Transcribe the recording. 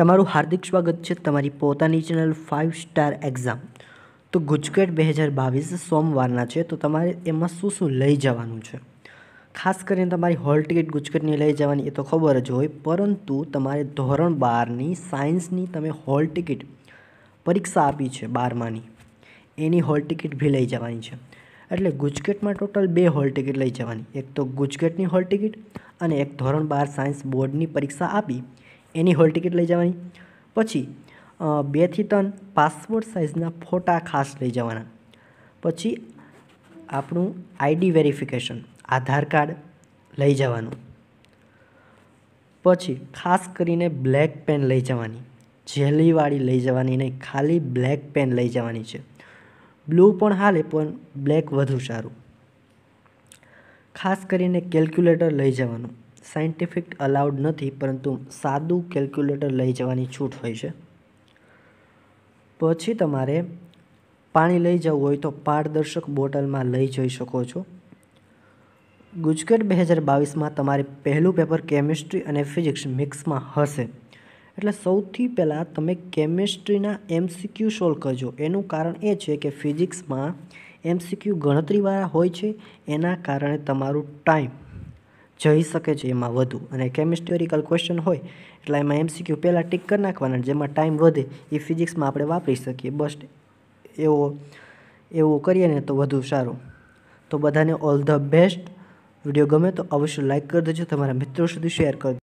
તમારું હાર્દિક સ્વાગત છે તમારી પોતાની ચેનલ ફાઇવ સ્ટાર એક્ઝામ તો ગુજકેટ બે હજાર બાવીસ સોમવારના છે તો તમારે એમાં શું શું લઈ જવાનું છે ખાસ કરીને તમારી હોલ ટિકિટ ગુજકેટની લઈ જવાની એ તો ખબર જ હોય પરંતુ તમારે ધોરણ બારની સાયન્સની તમે હોલ ટિકિટ પરીક્ષા આપી છે બારમાની એની હોલ ટિકિટ બી લઈ જવાની છે એટલે ગુજકેટમાં ટોટલ બે હોલ ટિકિટ લઈ જવાની એક તો ગુજકેટની હોલ ટિકિટ અને એક ધોરણ બાર સાયન્સ બોર્ડની પરીક્ષા આપી એની હોલ ટિકિટ લઈ જવાની પછી બેથી ત્રણ પાસપોર્ટ સાઇઝના ફોટા ખાસ લઈ જવાના પછી આપણું આઈડી વેરિફિકેશન આધાર કાર્ડ લઈ જવાનું પછી ખાસ કરીને બ્લેક પેન લઈ જવાની જેલીવાળી લઈ જવાની નહીં ખાલી બ્લેક પેન લઈ જવાની છે બ્લુ પણ હાલે પણ બ્લેક વધુ સારું ખાસ કરીને કેલ્ક્યુલેટર લઈ જવાનું સાયન્ટિફિક અલાઉડ નથી પરંતુ સાદું કેલ્ક્યુલેટર લઈ જવાની છૂટ હોય છે પછી તમારે પાણી લઈ જવું હોય તો પારદર્શક બોટલમાં લઈ જઈ શકો છો ગુજકેટ બે હજાર બાવીસમાં તમારે પહેલું પેપર કેમિસ્ટ્રી અને ફિઝિક્સ મિક્સમાં હશે એટલે સૌથી પહેલાં તમે કેમિસ્ટ્રીના એમસીક્યુ સોલ્વ કરજો એનું કારણ એ છે કે ફિઝિક્સમાં એમસીક્યુ ગણતરીવાળા હોય છે એના કારણે તમારું ટાઈમ જઈ શકે છે એમાં વધુ અને કેમિસ્ટોરિકલ ક્વેશ્ચન હોય એટલે એમાં એમસીક્યુ પહેલાં ટીક કરી નાખવાના જેમાં ટાઈમ વધે એ ફિઝિક્સમાં આપણે વાપરી શકીએ બસ એવો એવું કરીએ ને તો વધુ સારું તો બધાને ઓલ ધ બેસ્ટ વિડીયો ગમે તો અવશ્ય લાઇક કરી દેજો તમારા મિત્રો સુધી શેર કરજો